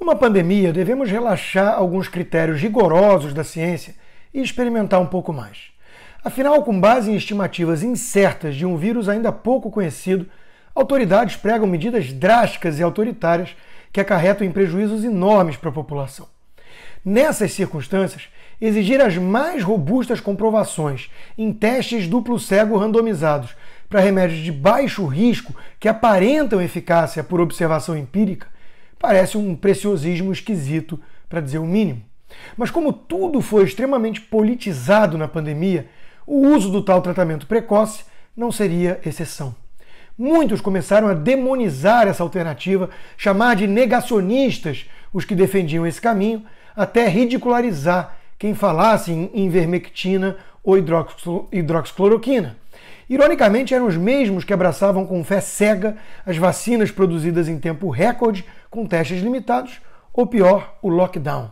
Numa pandemia, devemos relaxar alguns critérios rigorosos da ciência e experimentar um pouco mais. Afinal, com base em estimativas incertas de um vírus ainda pouco conhecido, autoridades pregam medidas drásticas e autoritárias que acarretam em prejuízos enormes para a população. Nessas circunstâncias, exigir as mais robustas comprovações em testes duplo cego randomizados para remédios de baixo risco que aparentam eficácia por observação empírica parece um preciosismo esquisito, para dizer o mínimo. Mas como tudo foi extremamente politizado na pandemia, o uso do tal tratamento precoce não seria exceção. Muitos começaram a demonizar essa alternativa, chamar de negacionistas os que defendiam esse caminho, até ridicularizar quem falasse em invermectina ou hidroxicloroquina. Ironicamente, eram os mesmos que abraçavam com fé cega as vacinas produzidas em tempo recorde com testes limitados, ou pior, o lockdown.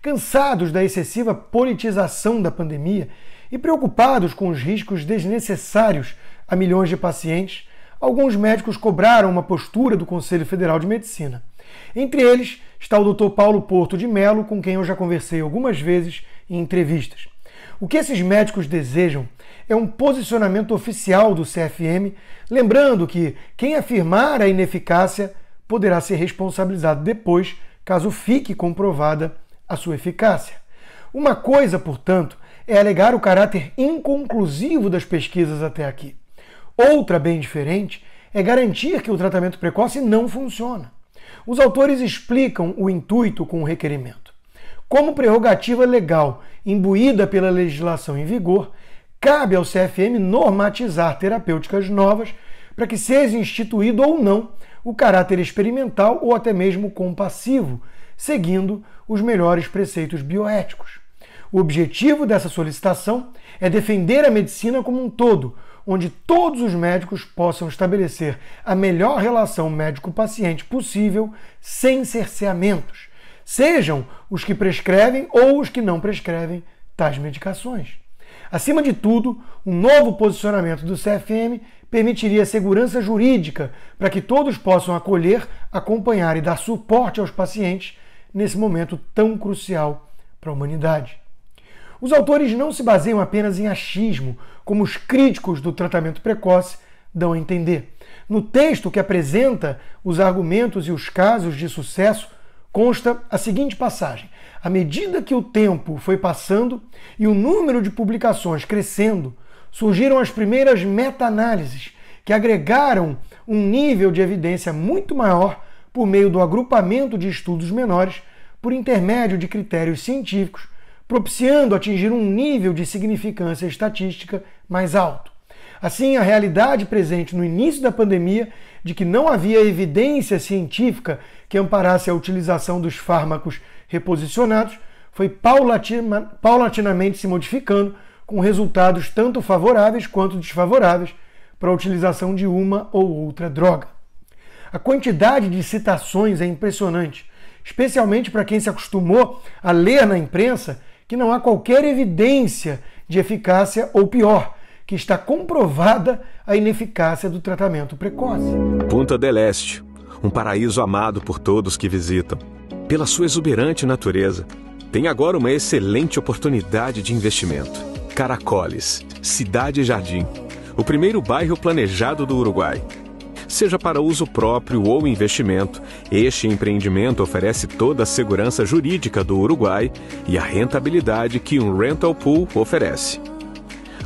Cansados da excessiva politização da pandemia e preocupados com os riscos desnecessários a milhões de pacientes, alguns médicos cobraram uma postura do Conselho Federal de Medicina. Entre eles está o Dr. Paulo Porto de Melo, com quem eu já conversei algumas vezes em entrevistas. O que esses médicos desejam é um posicionamento oficial do CFM, lembrando que quem afirmar a ineficácia poderá ser responsabilizado depois, caso fique comprovada a sua eficácia. Uma coisa, portanto, é alegar o caráter inconclusivo das pesquisas até aqui. Outra, bem diferente, é garantir que o tratamento precoce não funciona. Os autores explicam o intuito com o requerimento. Como prerrogativa legal imbuída pela legislação em vigor, cabe ao CFM normatizar terapêuticas novas para que seja instituído ou não o caráter experimental ou até mesmo compassivo, seguindo os melhores preceitos bioéticos. O objetivo dessa solicitação é defender a medicina como um todo, onde todos os médicos possam estabelecer a melhor relação médico-paciente possível, sem cerceamentos, sejam os que prescrevem ou os que não prescrevem tais medicações. Acima de tudo, um novo posicionamento do CFM permitiria segurança jurídica para que todos possam acolher, acompanhar e dar suporte aos pacientes nesse momento tão crucial para a humanidade. Os autores não se baseiam apenas em achismo, como os críticos do tratamento precoce dão a entender. No texto que apresenta os argumentos e os casos de sucesso, consta a seguinte passagem: à medida que o tempo foi passando e o número de publicações crescendo, surgiram as primeiras meta-análises, que agregaram um nível de evidência muito maior por meio do agrupamento de estudos menores por intermédio de critérios científicos, propiciando atingir um nível de significância estatística mais alto. Assim, a realidade presente no início da pandemia de que não havia evidência científica que amparasse a utilização dos fármacos reposicionados foi paulatinamente se modificando, com resultados tanto favoráveis quanto desfavoráveis para a utilização de uma ou outra droga. A quantidade de citações é impressionante, especialmente para quem se acostumou a ler na imprensa que não há qualquer evidência de eficácia ou pior, que está comprovada a ineficácia do tratamento precoce. Punta del Este, um paraíso amado por todos que visitam. Pela sua exuberante natureza, tem agora uma excelente oportunidade de investimento. Caracoles, Cidade Jardim, o primeiro bairro planejado do Uruguai. Seja para uso próprio ou investimento, este empreendimento oferece toda a segurança jurídica do Uruguai e a rentabilidade que um rental pool oferece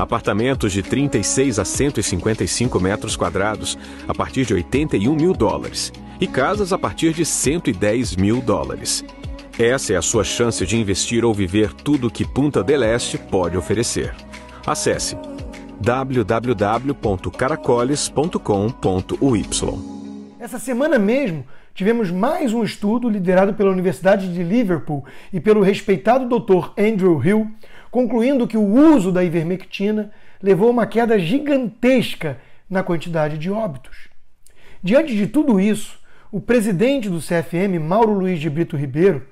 apartamentos de 36 a 155 metros quadrados a partir de 81 mil dólares e casas a partir de 110 mil dólares. Essa é a sua chance de investir ou viver tudo o que Punta del Este pode oferecer. Acesse www.caracoles.com.uy. Essa semana mesmo, tivemos mais um estudo liderado pela Universidade de Liverpool e pelo respeitado Dr. Andrew Hill concluindo que o uso da ivermectina levou a uma queda gigantesca na quantidade de óbitos. Diante de tudo isso, o presidente do CFM, Mauro Luiz de Brito Ribeiro,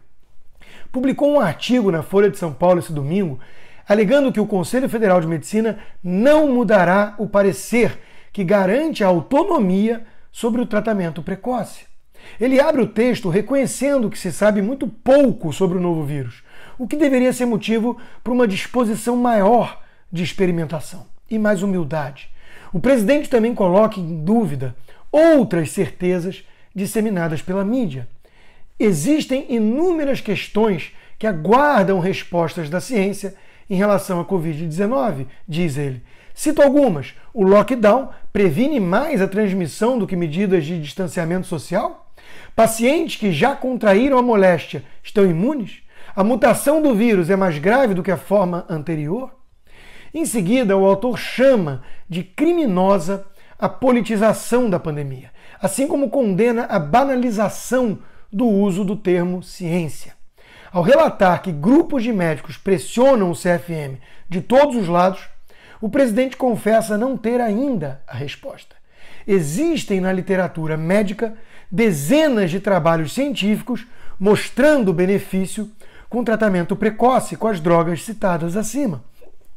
publicou um artigo na Folha de São Paulo esse domingo, alegando que o Conselho Federal de Medicina não mudará o parecer que garante a autonomia sobre o tratamento precoce. Ele abre o texto reconhecendo que se sabe muito pouco sobre o novo vírus, o que deveria ser motivo para uma disposição maior de experimentação e mais humildade. O presidente também coloca em dúvida outras certezas disseminadas pela mídia. Existem inúmeras questões que aguardam respostas da ciência em relação à Covid-19, diz ele. Cito algumas. O lockdown previne mais a transmissão do que medidas de distanciamento social? Pacientes que já contraíram a moléstia estão imunes? a mutação do vírus é mais grave do que a forma anterior? Em seguida, o autor chama de criminosa a politização da pandemia, assim como condena a banalização do uso do termo ciência. Ao relatar que grupos de médicos pressionam o CFM de todos os lados, o presidente confessa não ter ainda a resposta. Existem na literatura médica dezenas de trabalhos científicos mostrando benefício com tratamento precoce com as drogas citadas acima.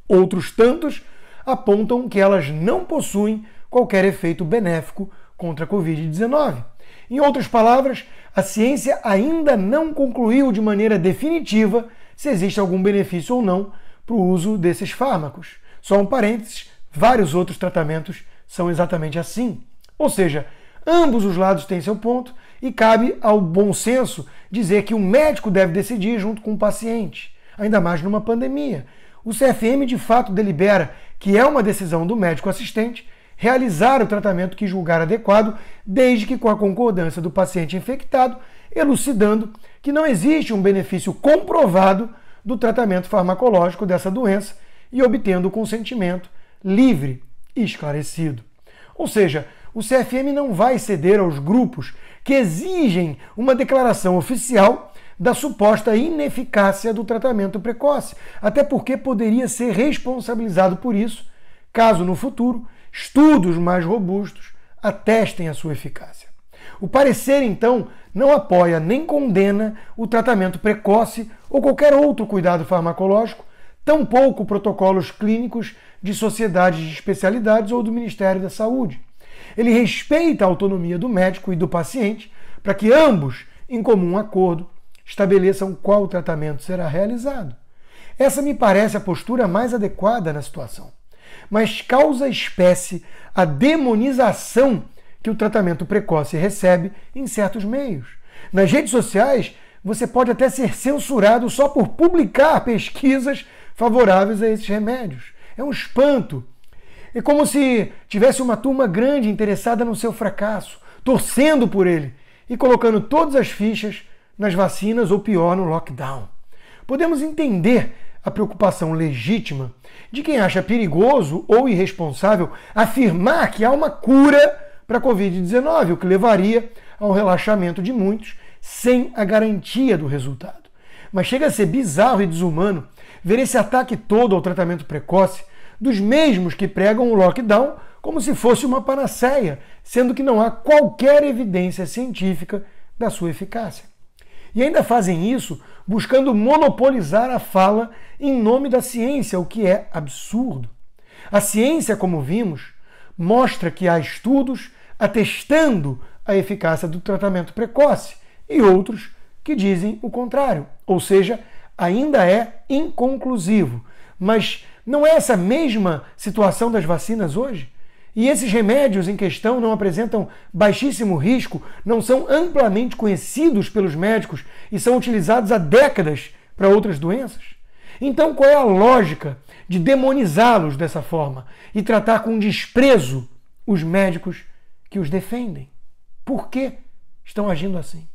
Outros tantos apontam que elas não possuem qualquer efeito benéfico contra a Covid-19. Em outras palavras, a ciência ainda não concluiu de maneira definitiva se existe algum benefício ou não para o uso desses fármacos. Só um parênteses, vários outros tratamentos são exatamente assim. Ou seja, ambos os lados têm seu ponto e cabe ao bom senso dizer que o médico deve decidir junto com o paciente, ainda mais numa pandemia. O CFM de fato delibera que é uma decisão do médico assistente realizar o tratamento que julgar adequado, desde que com a concordância do paciente infectado, elucidando que não existe um benefício comprovado do tratamento farmacológico dessa doença e obtendo o consentimento livre e esclarecido. Ou seja, o CFM não vai ceder aos grupos que exigem uma declaração oficial da suposta ineficácia do tratamento precoce, até porque poderia ser responsabilizado por isso, caso no futuro estudos mais robustos atestem a sua eficácia. O parecer, então, não apoia nem condena o tratamento precoce ou qualquer outro cuidado farmacológico, tampouco protocolos clínicos de sociedades de especialidades ou do Ministério da Saúde ele respeita a autonomia do médico e do paciente para que ambos, em comum acordo, estabeleçam qual tratamento será realizado. Essa me parece a postura mais adequada na situação, mas causa espécie a demonização que o tratamento precoce recebe em certos meios. Nas redes sociais, você pode até ser censurado só por publicar pesquisas favoráveis a esses remédios. É um espanto é como se tivesse uma turma grande interessada no seu fracasso, torcendo por ele e colocando todas as fichas nas vacinas ou pior, no lockdown. Podemos entender a preocupação legítima de quem acha perigoso ou irresponsável afirmar que há uma cura para a Covid-19, o que levaria ao relaxamento de muitos sem a garantia do resultado. Mas chega a ser bizarro e desumano ver esse ataque todo ao tratamento precoce dos mesmos que pregam o lockdown como se fosse uma panaceia, sendo que não há qualquer evidência científica da sua eficácia. E ainda fazem isso buscando monopolizar a fala em nome da ciência, o que é absurdo. A ciência, como vimos, mostra que há estudos atestando a eficácia do tratamento precoce e outros que dizem o contrário, ou seja, ainda é inconclusivo. Mas não é essa mesma situação das vacinas hoje? E esses remédios em questão não apresentam baixíssimo risco, não são amplamente conhecidos pelos médicos e são utilizados há décadas para outras doenças? Então, qual é a lógica de demonizá-los dessa forma e tratar com desprezo os médicos que os defendem? Por que estão agindo assim?